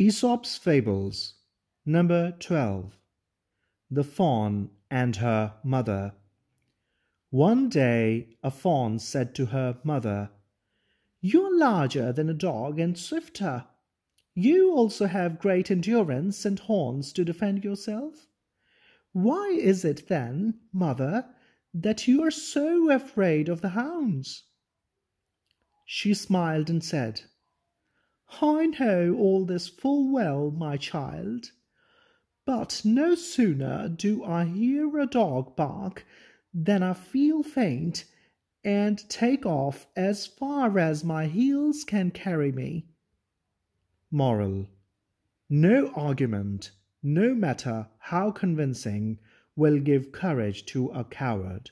Aesop's Fables Number 12 The Fawn and Her Mother One day a fawn said to her mother, You are larger than a dog and swifter. You also have great endurance and horns to defend yourself. Why is it then, mother, that you are so afraid of the hounds? She smiled and said, I know all this full well, my child. But no sooner do I hear a dog bark than I feel faint, and take off as far as my heels can carry me. Moral. No argument, no matter how convincing, will give courage to a coward.